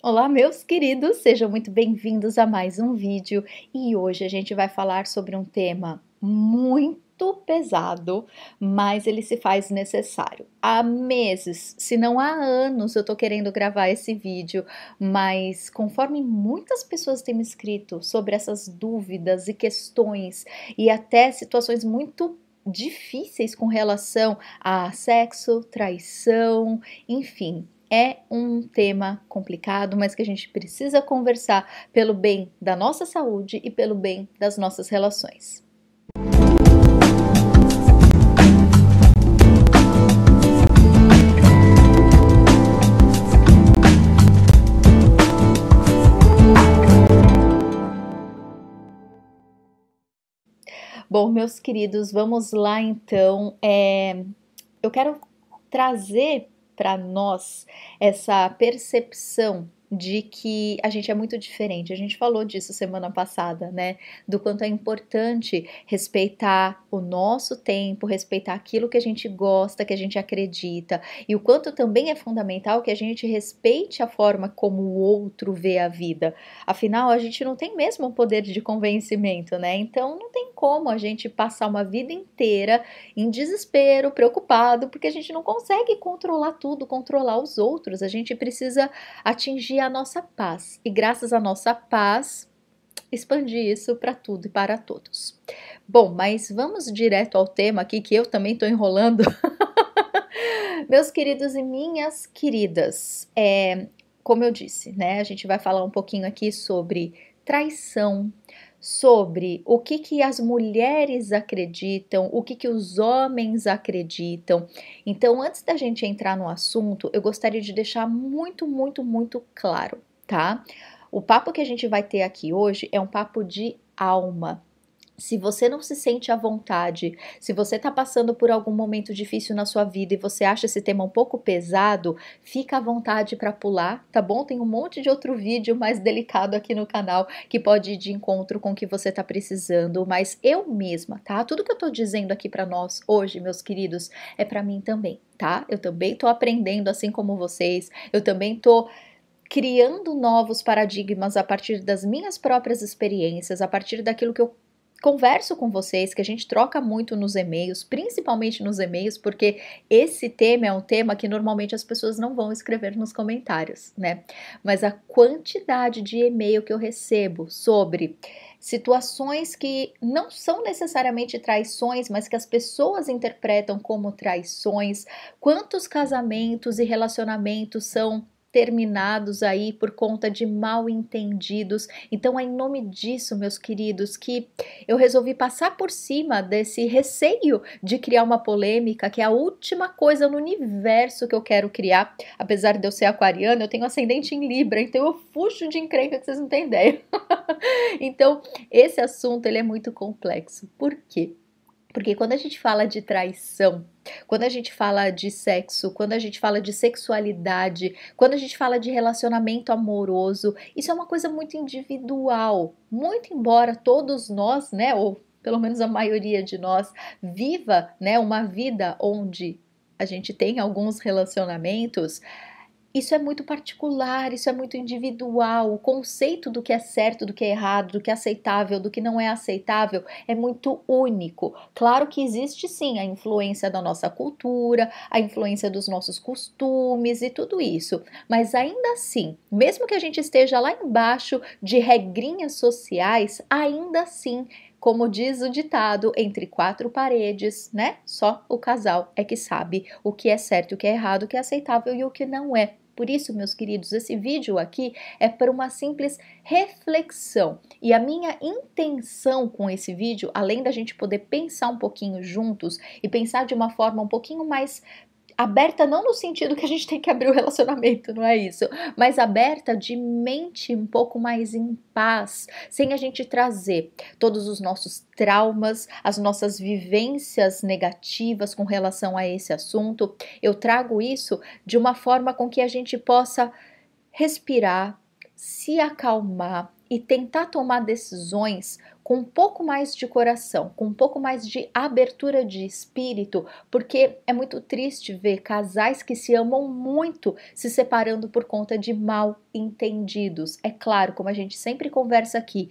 Olá, meus queridos, sejam muito bem-vindos a mais um vídeo e hoje a gente vai falar sobre um tema muito pesado, mas ele se faz necessário. Há meses, se não há anos, eu tô querendo gravar esse vídeo, mas conforme muitas pessoas têm me escrito sobre essas dúvidas e questões e até situações muito difíceis com relação a sexo, traição, enfim, é um tema complicado, mas que a gente precisa conversar pelo bem da nossa saúde e pelo bem das nossas relações. Bom, meus queridos, vamos lá então. É, eu quero trazer para nós essa percepção de que a gente é muito diferente. A gente falou disso semana passada, né? Do quanto é importante respeitar o nosso tempo, respeitar aquilo que a gente gosta, que a gente acredita, e o quanto também é fundamental que a gente respeite a forma como o outro vê a vida. Afinal, a gente não tem mesmo o poder de convencimento, né? Então não tem como a gente passar uma vida inteira em desespero, preocupado, porque a gente não consegue controlar tudo, controlar os outros. A gente precisa atingir a nossa paz e, graças à nossa paz, expandir isso para tudo e para todos. Bom, mas vamos direto ao tema aqui que eu também estou enrolando. Meus queridos e minhas queridas, é, como eu disse, né? A gente vai falar um pouquinho aqui sobre traição, sobre o que, que as mulheres acreditam, o que, que os homens acreditam. Então, antes da gente entrar no assunto, eu gostaria de deixar muito, muito, muito claro, tá? O papo que a gente vai ter aqui hoje é um papo de alma se você não se sente à vontade, se você está passando por algum momento difícil na sua vida e você acha esse tema um pouco pesado, fica à vontade para pular, tá bom? Tem um monte de outro vídeo mais delicado aqui no canal que pode ir de encontro com o que você está precisando, mas eu mesma, tá? Tudo que eu estou dizendo aqui para nós hoje, meus queridos, é para mim também, tá? Eu também estou aprendendo assim como vocês, eu também estou criando novos paradigmas a partir das minhas próprias experiências, a partir daquilo que eu converso com vocês, que a gente troca muito nos e-mails, principalmente nos e-mails, porque esse tema é um tema que normalmente as pessoas não vão escrever nos comentários, né? Mas a quantidade de e-mail que eu recebo sobre situações que não são necessariamente traições, mas que as pessoas interpretam como traições, quantos casamentos e relacionamentos são exterminados aí por conta de mal entendidos. Então, é em nome disso, meus queridos, que eu resolvi passar por cima desse receio de criar uma polêmica, que é a última coisa no universo que eu quero criar. Apesar de eu ser aquariana, eu tenho ascendente em Libra, então eu fujo de encrenca que vocês não têm ideia. então, esse assunto ele é muito complexo. Por quê? Porque quando a gente fala de traição, quando a gente fala de sexo, quando a gente fala de sexualidade, quando a gente fala de relacionamento amoroso, isso é uma coisa muito individual. Muito embora todos nós, né, ou pelo menos a maioria de nós, viva, né, uma vida onde a gente tem alguns relacionamentos, isso é muito particular, isso é muito individual. O conceito do que é certo, do que é errado, do que é aceitável, do que não é aceitável é muito único. Claro que existe sim a influência da nossa cultura, a influência dos nossos costumes e tudo isso, mas ainda assim, mesmo que a gente esteja lá embaixo de regrinhas sociais, ainda assim como diz o ditado, entre quatro paredes, né? Só o casal é que sabe o que é certo, o que é errado, o que é aceitável e o que não é. Por isso, meus queridos, esse vídeo aqui é para uma simples reflexão. E a minha intenção com esse vídeo, além da gente poder pensar um pouquinho juntos e pensar de uma forma um pouquinho mais aberta não no sentido que a gente tem que abrir o relacionamento, não é isso, mas aberta de mente um pouco mais em paz, sem a gente trazer todos os nossos traumas, as nossas vivências negativas com relação a esse assunto. Eu trago isso de uma forma com que a gente possa respirar, se acalmar e tentar tomar decisões com um pouco mais de coração, com um pouco mais de abertura de espírito, porque é muito triste ver casais que se amam muito se separando por conta de mal entendidos. É claro, como a gente sempre conversa aqui,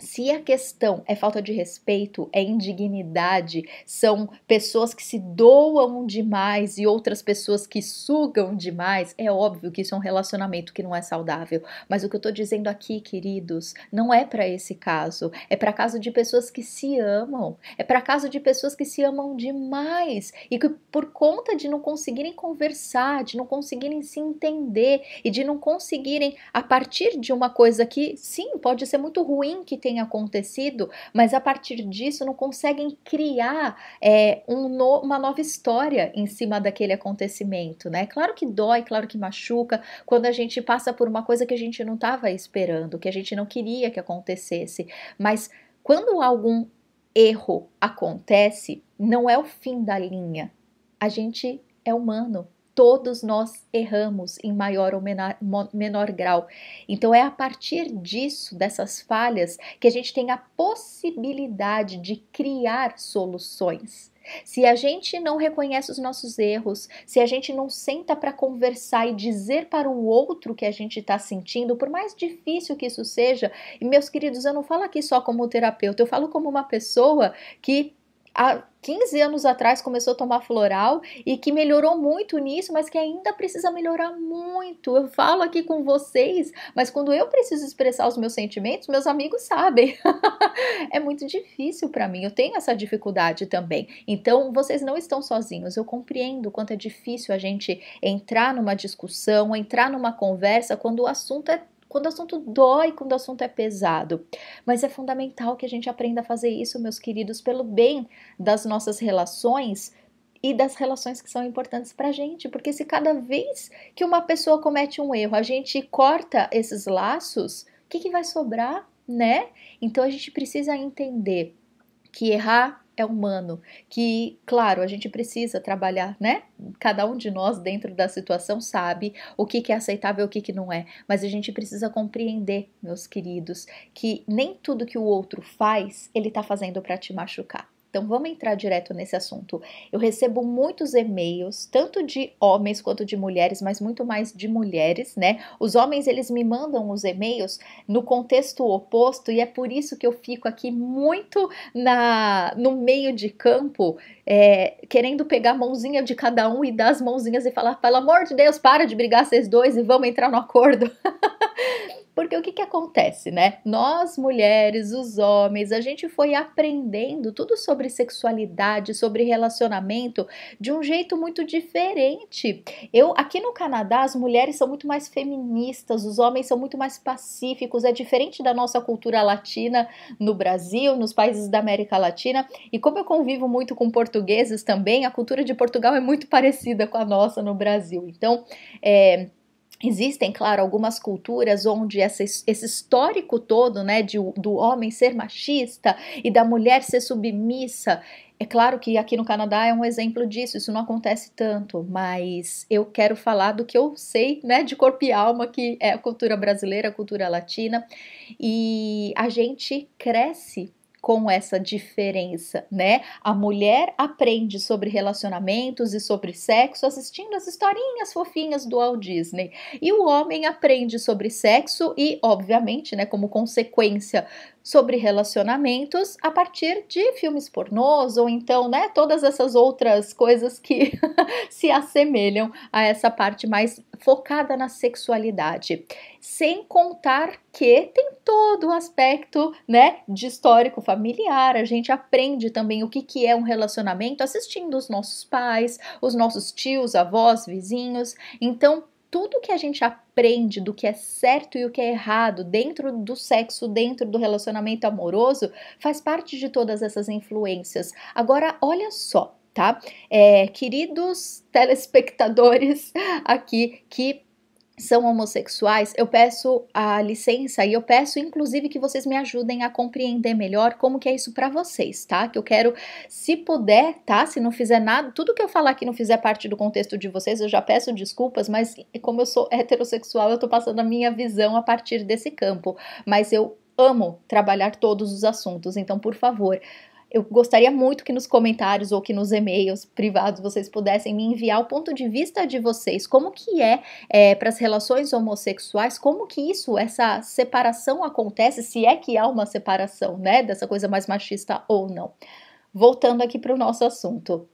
se a questão é falta de respeito, é indignidade, são pessoas que se doam demais e outras pessoas que sugam demais, é óbvio que isso é um relacionamento que não é saudável. Mas o que eu estou dizendo aqui, queridos, não é para esse caso. É para caso de pessoas que se amam. É para caso de pessoas que se amam demais e que, por conta de não conseguirem conversar, de não conseguirem se entender e de não conseguirem, a partir de uma coisa que, sim, pode ser muito ruim que tem acontecido, mas a partir disso não conseguem criar é, um no, uma nova história em cima daquele acontecimento, né? Claro que dói, claro que machuca quando a gente passa por uma coisa que a gente não estava esperando, que a gente não queria que acontecesse, mas quando algum erro acontece, não é o fim da linha. A gente é humano, todos nós erramos em maior ou menor, menor, grau. Então, é a partir disso, dessas falhas, que a gente tem a possibilidade de criar soluções. Se a gente não reconhece os nossos erros, se a gente não senta para conversar e dizer para o outro que a gente está sentindo, por mais difícil que isso seja, e meus queridos, eu não falo aqui só como terapeuta, eu falo como uma pessoa que há 15 anos atrás começou a tomar floral e que melhorou muito nisso, mas que ainda precisa melhorar muito. Eu falo aqui com vocês, mas quando eu preciso expressar os meus sentimentos, meus amigos sabem. é muito difícil para mim, eu tenho essa dificuldade também. Então, vocês não estão sozinhos. Eu compreendo quanto é difícil a gente entrar numa discussão, entrar numa conversa quando o assunto é quando o assunto dói, quando o assunto é pesado. Mas é fundamental que a gente aprenda a fazer isso, meus queridos, pelo bem das nossas relações e das relações que são importantes para a gente, porque se cada vez que uma pessoa comete um erro a gente corta esses laços, o que, que vai sobrar, né? Então a gente precisa entender que errar é humano, que, claro, a gente precisa trabalhar, né? Cada um de nós dentro da situação sabe o que, que é aceitável e o que, que não é, mas a gente precisa compreender, meus queridos, que nem tudo que o outro faz, ele tá fazendo para te machucar. Então vamos entrar direto nesse assunto. Eu recebo muitos e-mails, tanto de homens quanto de mulheres, mas muito mais de mulheres, né? Os homens eles me mandam os e-mails no contexto oposto e é por isso que eu fico aqui muito na no meio de campo é, querendo pegar a mãozinha de cada um e dar as mãozinhas e falar, pelo amor de Deus, para de brigar vocês dois e vamos entrar no acordo. Porque o que, que acontece, né? Nós mulheres, os homens, a gente foi aprendendo tudo sobre sexualidade, sobre relacionamento de um jeito muito diferente. Eu aqui no Canadá as mulheres são muito mais feministas, os homens são muito mais pacíficos, é diferente da nossa cultura latina no Brasil, nos países da América Latina. E como eu convivo muito com portugueses também, a cultura de Portugal é muito parecida com a nossa no Brasil. Então, é, Existem, claro, algumas culturas onde essa, esse histórico todo, né, de, do homem ser machista e da mulher ser submissa, é claro que aqui no Canadá é um exemplo disso, isso não acontece tanto, mas eu quero falar do que eu sei, né, de corpo e alma, que é a cultura brasileira, a cultura latina, e a gente cresce com essa diferença, né? A mulher aprende sobre relacionamentos e sobre sexo assistindo as historinhas fofinhas do Walt Disney, e o homem aprende sobre sexo e, obviamente, né, como consequência sobre relacionamentos a partir de filmes pornôs ou então, né, todas essas outras coisas que se assemelham a essa parte mais focada na sexualidade. Sem contar que tem todo o aspecto, né, de histórico familiar, a gente aprende também o que, que é um relacionamento assistindo os nossos pais, os nossos tios, avós, vizinhos. Então, tudo que a gente aprende do que é certo e o que é errado dentro do sexo, dentro do relacionamento amoroso, faz parte de todas essas influências. Agora, olha só, tá? É, queridos telespectadores aqui que são homossexuais, eu peço a licença e eu peço inclusive que vocês me ajudem a compreender melhor como que é isso para vocês, tá? Que eu quero, se puder, tá? Se não fizer nada, tudo que eu falar aqui não fizer parte do contexto de vocês, eu já peço desculpas, mas como eu sou heterossexual, eu tô passando a minha visão a partir desse campo, mas eu amo trabalhar todos os assuntos, então por favor, eu gostaria muito que nos comentários ou que nos e-mails privados vocês pudessem me enviar o ponto de vista de vocês, como que é, é para as relações homossexuais, como que isso, essa separação acontece, se é que há uma separação, né, dessa coisa mais machista ou não. Voltando aqui para o nosso assunto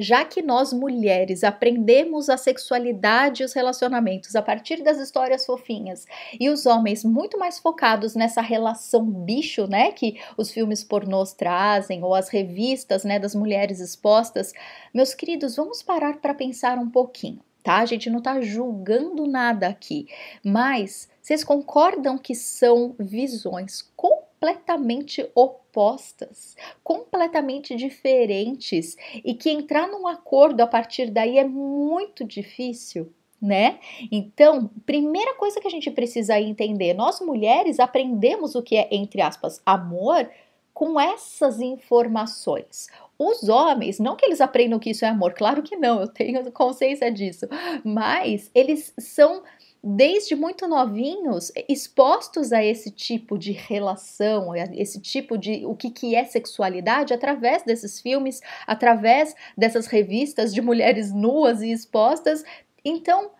já que nós mulheres aprendemos a sexualidade e os relacionamentos a partir das histórias fofinhas e os homens muito mais focados nessa relação bicho, né, que os filmes pornôs trazem ou as revistas, né, das mulheres expostas, meus queridos, vamos parar para pensar um pouquinho, tá? A gente não está julgando nada aqui, mas vocês concordam que são visões com completamente opostas, completamente diferentes e que entrar num acordo a partir daí é muito difícil. Né? Então, primeira coisa que a gente precisa entender: nós mulheres aprendemos o que é, entre aspas, amor com essas informações. Os homens, não que eles aprendam que isso é amor, claro que não, eu tenho consciência disso, mas eles são desde muito novinhos, expostos a esse tipo de relação, a esse tipo de o que, que é sexualidade, através desses filmes, através dessas revistas de mulheres nuas e expostas. Então,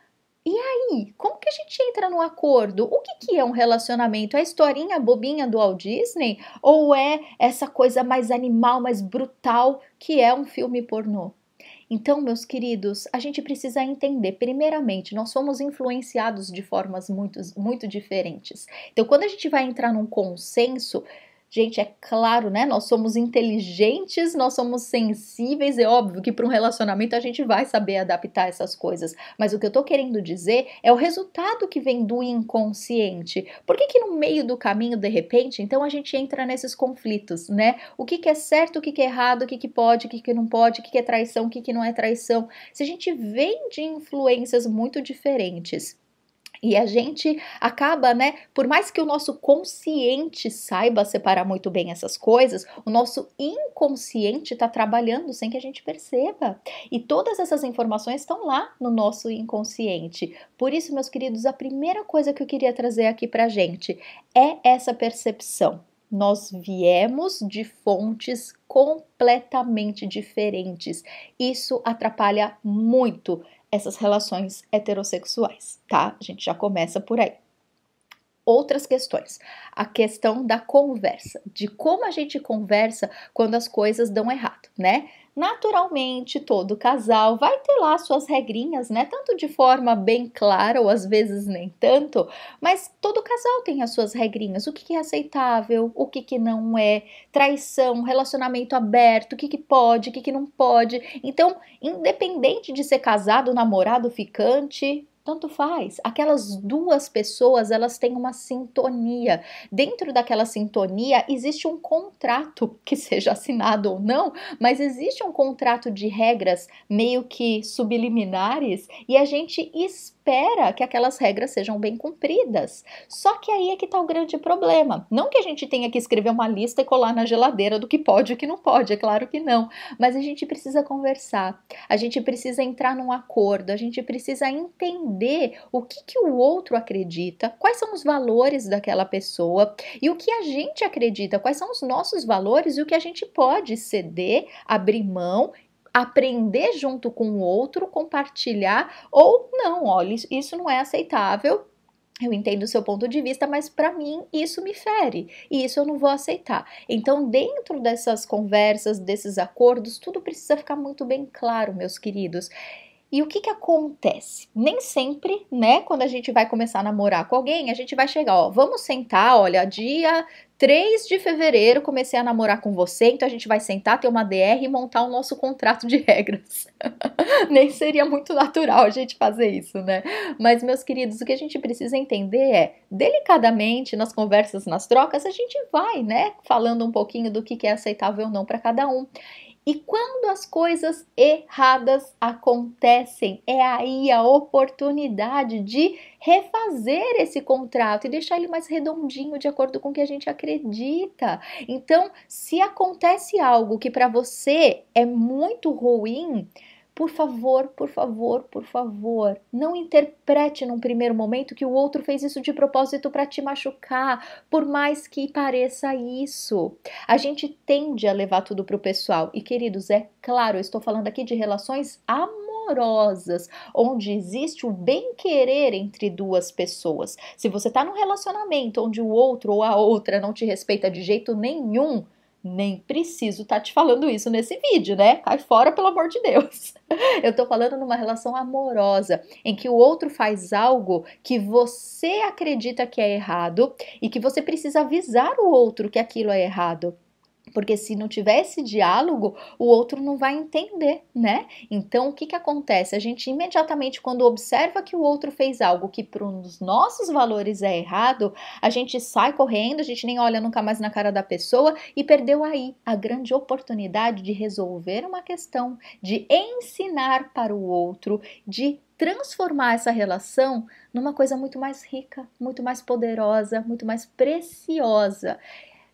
e aí, como que a gente entra no acordo? O que, que é um relacionamento? É a historinha bobinha do Walt Disney? Ou é essa coisa mais animal, mais brutal que é um filme pornô? Então, meus queridos, a gente precisa entender, primeiramente, nós somos influenciados de formas muito, muito diferentes. Então, quando a gente vai entrar num consenso, Gente, é claro, né? Nós somos inteligentes, nós somos sensíveis, é óbvio que para um relacionamento a gente vai saber adaptar essas coisas. Mas o que eu tô querendo dizer é o resultado que vem do inconsciente. Por que, que no meio do caminho, de repente, então a gente entra nesses conflitos, né? O que, que é certo, o que, que é errado, o que, que pode, o que, que não pode, o que, que é traição, o que, que não é traição. Se a gente vem de influências muito diferentes e a gente acaba, né? Por mais que o nosso consciente saiba separar muito bem essas coisas, o nosso inconsciente está trabalhando sem que a gente perceba. E todas essas informações estão lá no nosso inconsciente. Por isso, meus queridos, a primeira coisa que eu queria trazer aqui pra gente é essa percepção. Nós viemos de fontes completamente diferentes. Isso atrapalha muito essas relações heterossexuais, tá? A gente já começa por aí. Outras questões. A questão da conversa, de como a gente conversa quando as coisas dão errado, né? naturalmente todo casal vai ter lá suas regrinhas, né? Tanto de forma bem clara ou às vezes nem tanto, mas todo casal tem as suas regrinhas. O que, é aceitável, o que, que não é, traição, relacionamento aberto, o que, que pode, o que, que não pode. Então, independente de ser casado, namorado, ficante, tanto faz. Aquelas duas pessoas, elas têm uma sintonia. Dentro daquela sintonia existe um contrato, que seja assinado ou não, mas existe um contrato de regras meio que subliminares e a gente espera espera que aquelas regras sejam bem cumpridas. Só que aí é que está o grande problema. Não que a gente tenha que escrever uma lista e colar na geladeira do que pode e o que não pode, é claro que não. Mas a gente precisa conversar, a gente precisa entrar num acordo, a gente precisa entender o que, que o outro acredita, quais são os valores daquela pessoa e o que a gente acredita, quais são os nossos valores e o que a gente pode ceder, abrir mão aprender junto com o outro, compartilhar, ou não, olha, isso não é aceitável, eu entendo o seu ponto de vista, mas para mim isso me fere e isso eu não vou aceitar. Então, dentro dessas conversas, desses acordos, tudo precisa ficar muito bem claro, meus queridos. E o que que acontece? Nem sempre, né, quando a gente vai começar a namorar com alguém, a gente vai chegar, ó, vamos sentar, olha, dia 3 de fevereiro comecei a namorar com você, então a gente vai sentar, ter uma DR e montar o nosso contrato de regras. Nem seria muito natural a gente fazer isso, né? Mas, meus queridos, o que a gente precisa entender é, delicadamente, nas conversas, nas trocas, a gente vai, né, falando um pouquinho do que é aceitável ou não para cada um. E quando as coisas erradas acontecem, é aí a oportunidade de refazer esse contrato e deixar ele mais redondinho de acordo com o que a gente acredita. Então, se acontece algo que para você é muito ruim, por favor, por favor, por favor, não interprete num primeiro momento que o outro fez isso de propósito para te machucar, por mais que pareça isso. A gente tende a levar tudo pro pessoal. E queridos, é claro, eu estou falando aqui de relações amorosas amorosas, onde existe o bem querer entre duas pessoas. Se você está num relacionamento onde o outro ou a outra não te respeita de jeito nenhum, nem preciso estar tá te falando isso nesse vídeo, né? Cai fora, pelo amor de Deus. Eu tô falando numa relação amorosa, em que o outro faz algo que você acredita que é errado e que você precisa avisar o outro que aquilo é errado. Porque se não tiver esse diálogo, o outro não vai entender, né? Então, o que, que acontece? A gente imediatamente, quando observa que o outro fez algo que para os nossos valores é errado, a gente sai correndo, a gente nem olha nunca mais na cara da pessoa e perdeu aí a grande oportunidade de resolver uma questão, de ensinar para o outro, de transformar essa relação numa coisa muito mais rica, muito mais poderosa, muito mais preciosa.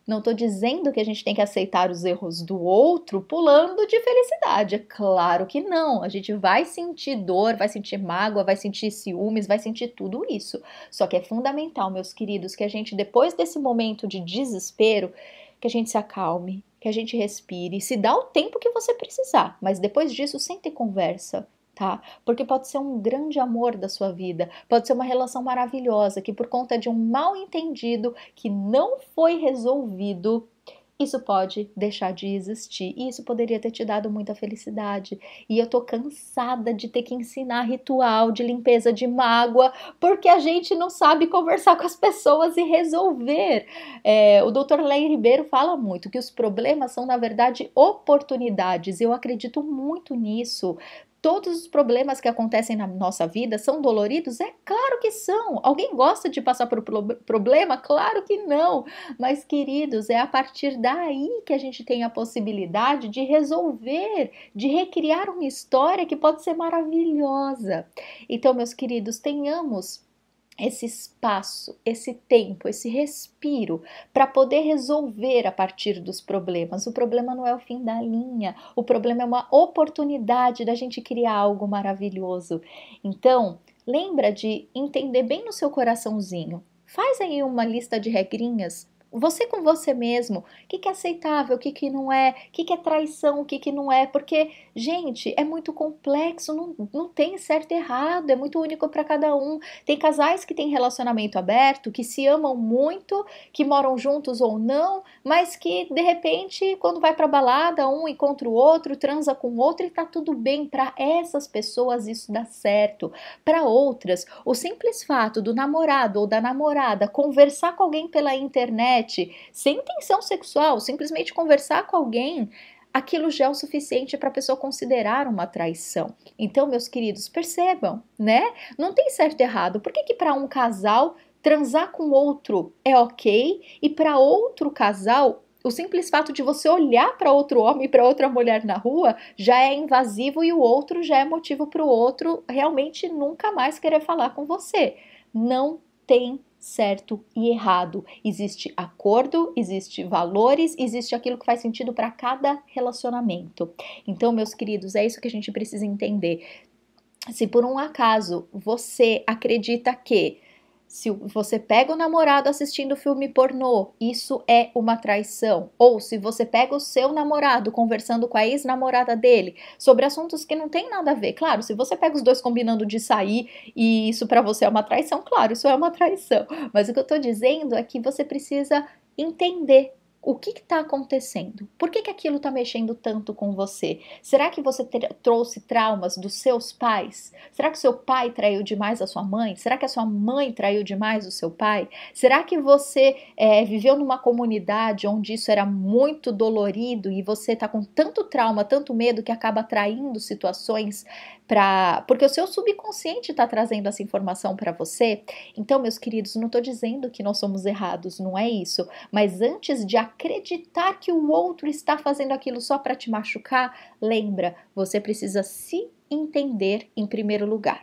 Não estou dizendo que a gente tem que aceitar os erros do outro pulando de felicidade. É claro que não. A gente vai sentir dor, vai sentir mágoa, vai sentir ciúmes, vai sentir tudo isso. Só que é fundamental, meus queridos, que a gente, depois desse momento de desespero, que a gente se acalme, que a gente respire, se dá o tempo que você precisar. Mas depois disso, sem e conversa tá? Porque pode ser um grande amor da sua vida, pode ser uma relação maravilhosa que por conta de um mal entendido que não foi resolvido, isso pode deixar de existir e isso poderia ter te dado muita felicidade. E eu tô cansada de ter que ensinar ritual de limpeza de mágoa porque a gente não sabe conversar com as pessoas e resolver. É, o Dr. Lei Ribeiro fala muito que os problemas são, na verdade, oportunidades. Eu acredito muito nisso. Todos os problemas que acontecem na nossa vida são doloridos? É claro que são. Alguém gosta de passar por problema? Claro que não. Mas, queridos, é a partir daí que a gente tem a possibilidade de resolver, de recriar uma história que pode ser maravilhosa. Então, meus queridos, tenhamos esse espaço, esse tempo, esse respiro para poder resolver a partir dos problemas. O problema não é o fim da linha, o problema é uma oportunidade da gente criar algo maravilhoso. Então, lembra de entender bem no seu coraçãozinho. Faz aí uma lista de regrinhas você com você mesmo, o que, que é aceitável, o que, que não é, o que, que é traição, o que, que não é, porque, gente, é muito complexo, não, não tem certo e errado, é muito único para cada um. Tem casais que têm relacionamento aberto, que se amam muito, que moram juntos ou não, mas que de repente, quando vai para balada, um encontra o outro, transa com o outro e tá tudo bem. Para essas pessoas isso dá certo. Para outras, o simples fato do namorado ou da namorada conversar com alguém pela internet internet, sem intenção sexual, simplesmente conversar com alguém, aquilo já é o suficiente para a pessoa considerar uma traição. Então, meus queridos, percebam, né? Não tem certo e errado. Por que, que para um casal transar com outro é ok e para outro casal o simples fato de você olhar para outro homem e para outra mulher na rua já é invasivo e o outro já é motivo para o outro realmente nunca mais querer falar com você. Não tem certo e errado. Existe acordo, existe valores, existe aquilo que faz sentido para cada relacionamento. Então, meus queridos, é isso que a gente precisa entender. Se por um acaso você acredita que se você pega o namorado assistindo filme pornô, isso é uma traição. Ou se você pega o seu namorado conversando com a ex-namorada dele sobre assuntos que não tem nada a ver. Claro, se você pega os dois combinando de sair e isso para você é uma traição, claro, isso é uma traição. Mas o que eu tô dizendo é que você precisa entender o que está acontecendo? Por que, que aquilo está mexendo tanto com você? Será que você ter, trouxe traumas dos seus pais? Será que seu pai traiu demais a sua mãe? Será que a sua mãe traiu demais o seu pai? Será que você é, viveu numa comunidade onde isso era muito dolorido e você está com tanto trauma, tanto medo que acaba traindo situações para porque o seu subconsciente está trazendo essa informação para você. Então, meus queridos, não estou dizendo que nós somos errados, não é isso. Mas antes de acreditar que o outro está fazendo aquilo só para te machucar, lembra, você precisa se entender em primeiro lugar.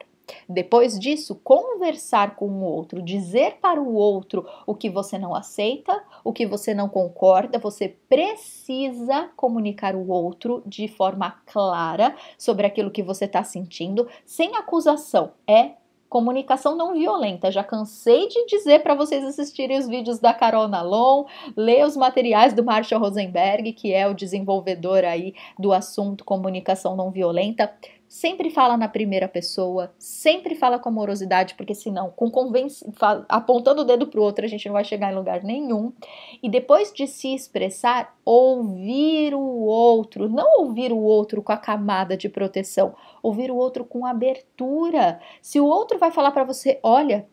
Depois disso, conversar com o outro, dizer para o outro o que você não aceita, o que você não concorda, você precisa comunicar o outro de forma clara sobre aquilo que você está sentindo, sem acusação. É comunicação não violenta. Já cansei de dizer para vocês assistirem os vídeos da Carol Nalon, ler os materiais do Marshall Rosenberg, que é o desenvolvedor aí do assunto comunicação não violenta sempre fala na primeira pessoa, sempre fala com amorosidade, porque senão, com convence, apontando o dedo pro outro, a gente não vai chegar em lugar nenhum. E depois de se expressar, ouvir o outro, não ouvir o outro com a camada de proteção, ouvir o outro com abertura. Se o outro vai falar para você, olha,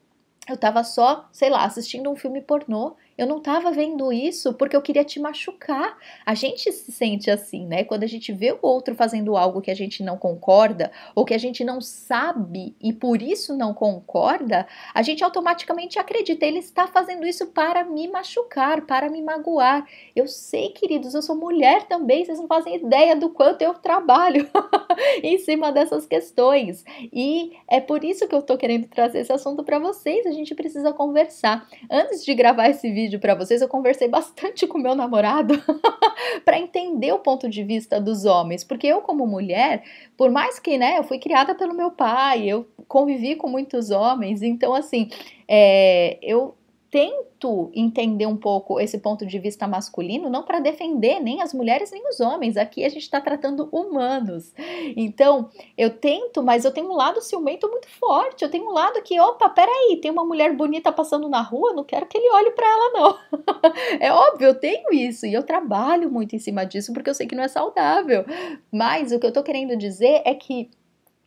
eu tava só, sei lá, assistindo um filme pornô eu não estava vendo isso porque eu queria te machucar. A gente se sente assim, né? Quando a gente vê o outro fazendo algo que a gente não concorda ou que a gente não sabe e por isso não concorda, a gente automaticamente acredita, ele está fazendo isso para me machucar, para me magoar. Eu sei, queridos, eu sou mulher também, vocês não fazem ideia do quanto eu trabalho em cima dessas questões. E é por isso que eu tô querendo trazer esse assunto para vocês, a gente precisa conversar. Antes de gravar esse vídeo, vídeo para vocês, eu conversei bastante com meu namorado para entender o ponto de vista dos homens, porque eu como mulher, por mais que, né, eu fui criada pelo meu pai, eu convivi com muitos homens, então assim, é, eu tento entender um pouco esse ponto de vista masculino, não para defender nem as mulheres nem os homens. Aqui a gente está tratando humanos. Então, eu tento, mas eu tenho um lado ciumento muito forte. Eu tenho um lado que, opa, peraí, tem uma mulher bonita passando na rua, não quero que ele olhe para ela, não. é óbvio, eu tenho isso e eu trabalho muito em cima disso porque eu sei que não é saudável. Mas o que eu estou querendo dizer é que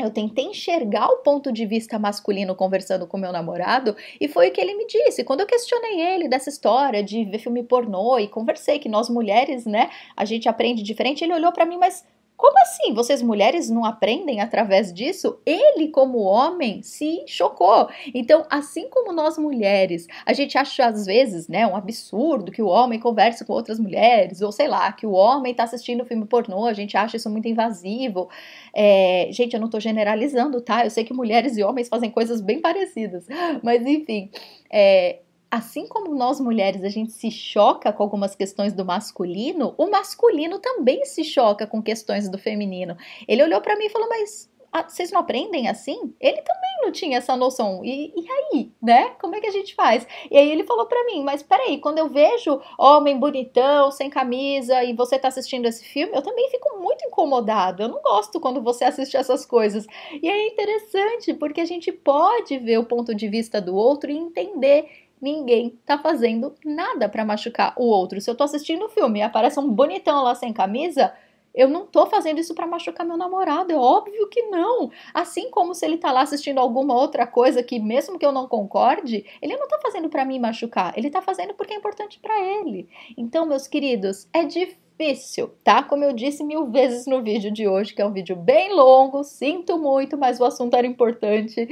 eu tentei enxergar o ponto de vista masculino conversando com meu namorado e foi o que ele me disse. Quando eu questionei ele dessa história de ver filme pornô e conversei que nós mulheres, né, a gente aprende diferente, ele olhou para mim, mas como assim? Vocês mulheres não aprendem através disso? Ele, como homem, se chocou. Então, assim como nós mulheres, a gente acha às vezes, né, um absurdo que o homem converse com outras mulheres, ou sei lá, que o homem está assistindo filme pornô, a gente acha isso muito invasivo. É, gente, eu não estou generalizando, tá? Eu sei que mulheres e homens fazem coisas bem parecidas, mas enfim. É, assim como nós mulheres a gente se choca com algumas questões do masculino, o masculino também se choca com questões do feminino. Ele olhou para mim e falou: Mas ah, vocês não aprendem assim? Ele também não tinha essa noção. E, e, aí, né? Como é que a gente faz? E aí ele falou para mim, mas peraí, quando eu vejo homem bonitão, sem camisa, e você tá assistindo esse filme, eu também fico muito incomodado. Eu não gosto quando você assiste essas coisas. E é interessante, porque a gente pode ver o ponto de vista do outro e entender ninguém tá fazendo nada para machucar o outro. Se eu tô assistindo um filme e aparece um bonitão lá sem camisa, eu não tô fazendo isso para machucar meu namorado, é óbvio que não. Assim como se ele tá lá assistindo alguma outra coisa que mesmo que eu não concorde, ele não tá fazendo para me machucar, ele tá fazendo porque é importante para ele. Então, meus queridos, é difícil, tá? Como eu disse mil vezes no vídeo de hoje, que é um vídeo bem longo, sinto muito, mas o assunto era importante.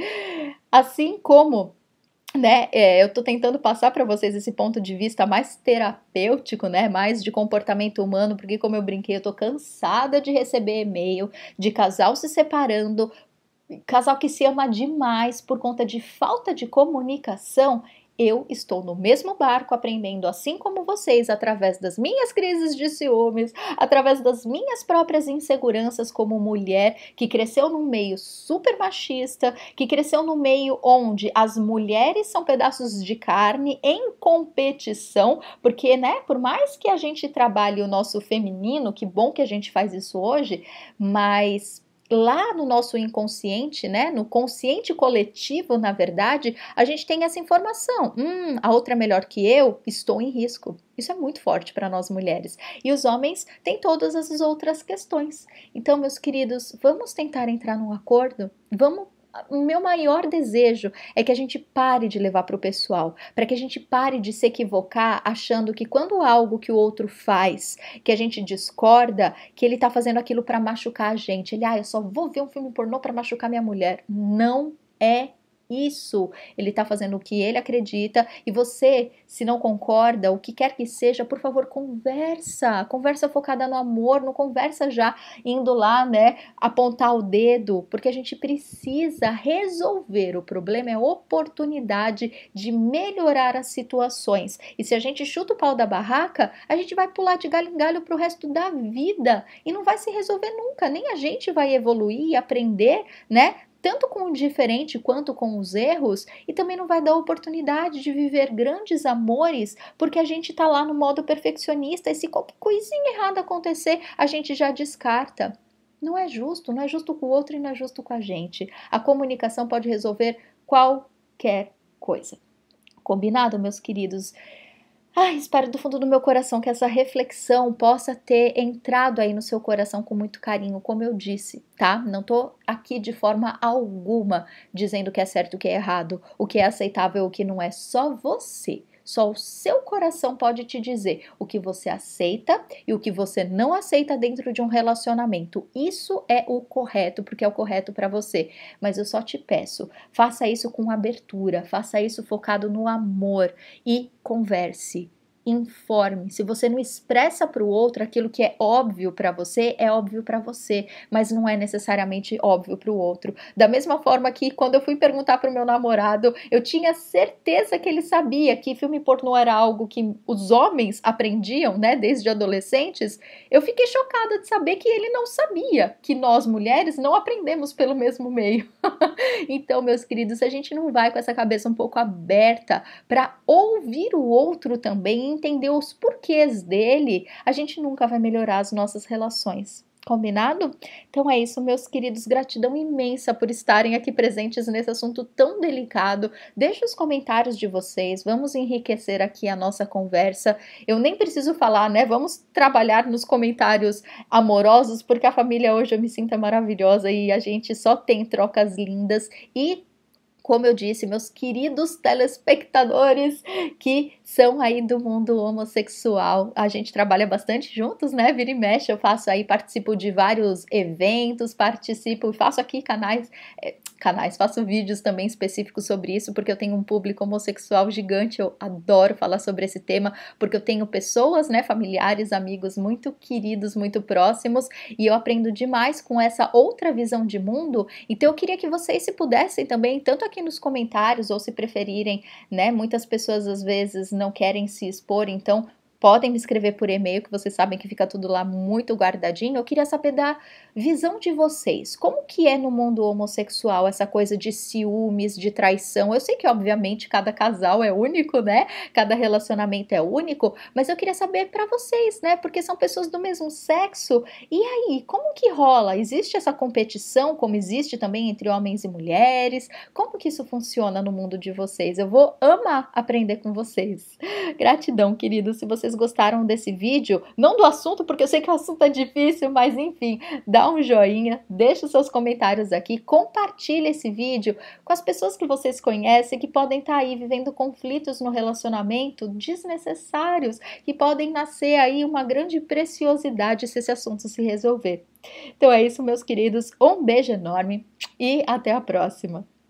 Assim como né, é, eu estou tentando passar para vocês esse ponto de vista mais terapêutico, né, mais de comportamento humano, porque como eu brinquei, eu estou cansada de receber e-mail de casal se separando, casal que se ama demais por conta de falta de comunicação eu estou no mesmo barco aprendendo, assim como vocês, através das minhas crises de ciúmes, através das minhas próprias inseguranças como mulher que cresceu num meio super machista, que cresceu num meio onde as mulheres são pedaços de carne em competição, porque, né, por mais que a gente trabalhe o nosso feminino, que bom que a gente faz isso hoje, mas lá no nosso inconsciente, né, no consciente coletivo, na verdade, a gente tem essa informação. Hum, a outra é melhor que eu, estou em risco. Isso é muito forte para nós mulheres. E os homens têm todas as outras questões. Então, meus queridos, vamos tentar entrar num acordo? Vamos meu maior desejo é que a gente pare de levar para o pessoal, para que a gente pare de se equivocar achando que quando algo que o outro faz, que a gente discorda, que ele está fazendo aquilo para machucar a gente. Ele, ah, eu só vou ver um filme pornô para machucar minha mulher. Não é isso, ele está fazendo o que ele acredita e você, se não concorda, o que quer que seja, por favor, conversa. Conversa focada no amor, não conversa já indo lá, né, apontar o dedo, porque a gente precisa resolver. O problema é oportunidade de melhorar as situações. E se a gente chuta o pau da barraca, a gente vai pular de galho em galho pro resto da vida e não vai se resolver nunca, nem a gente vai evoluir e aprender, né? tanto com o diferente quanto com os erros, e também não vai dar oportunidade de viver grandes amores, porque a gente tá lá no modo perfeccionista e se qualquer coisinha errada acontecer, a gente já descarta. Não é justo, não é justo com o outro e não é justo com a gente. A comunicação pode resolver qualquer coisa. Combinado, meus queridos? Ah, espero do fundo do meu coração que essa reflexão possa ter entrado aí no seu coração com muito carinho, como eu disse, tá? Não tô aqui de forma alguma dizendo o que é certo, o que é errado, o que é aceitável, o que não é, só você só o seu coração pode te dizer o que você aceita e o que você não aceita dentro de um relacionamento. Isso é o correto, porque é o correto para você. Mas eu só te peço, faça isso com abertura, faça isso focado no amor e converse informe. Se você não expressa para o outro aquilo que é óbvio para você, é óbvio para você, mas não é necessariamente óbvio para o outro. Da mesma forma que quando eu fui perguntar para o meu namorado, eu tinha certeza que ele sabia que filme pornô era algo que os homens aprendiam, né, desde adolescentes. Eu fiquei chocada de saber que ele não sabia que nós mulheres não aprendemos pelo mesmo meio. então, meus queridos, a gente não vai com essa cabeça um pouco aberta para ouvir o outro também entender os porquês dele, a gente nunca vai melhorar as nossas relações. Combinado? Então é isso, meus queridos. Gratidão imensa por estarem aqui presentes nesse assunto tão delicado. Deixe os comentários de vocês, vamos enriquecer aqui a nossa conversa. Eu nem preciso falar, né? Vamos trabalhar nos comentários amorosos, porque a família hoje eu me sinto maravilhosa e a gente só tem trocas lindas e como eu disse, meus queridos telespectadores que são aí do mundo homossexual. A gente trabalha bastante juntos, né? Vira e mexe, eu faço aí, participo de vários eventos, participo, e faço aqui canais, é, canais, faço vídeos também específicos sobre isso, porque eu tenho um público homossexual gigante, eu adoro falar sobre esse tema, porque eu tenho pessoas, né, familiares, amigos muito queridos, muito próximos, e eu aprendo demais com essa outra visão de mundo. Então eu queria que vocês se pudessem também, tanto aqui nos comentários ou se preferirem, né, muitas pessoas às vezes não querem se expor, então podem me escrever por e-mail, que vocês sabem que fica tudo lá muito guardadinho. Eu queria saber da visão de vocês. Como que é no mundo homossexual essa coisa de ciúmes, de traição? Eu sei que, obviamente, cada casal é único, né? Cada relacionamento é único, mas eu queria saber para vocês, né? Porque são pessoas do mesmo sexo. E aí, como que rola? Existe essa competição, como existe também entre homens e mulheres? Como que isso funciona no mundo de vocês? Eu vou amar aprender com vocês. Gratidão, querido, se vocês vocês gostaram desse vídeo, não do assunto, porque eu sei que o assunto é difícil, mas enfim, dá um joinha, deixa os seus comentários aqui, compartilha esse vídeo com as pessoas que vocês conhecem, que podem estar tá aí vivendo conflitos no relacionamento desnecessários, que podem nascer aí uma grande preciosidade se esse assunto se resolver. Então é isso, meus queridos. Um beijo enorme e até a próxima.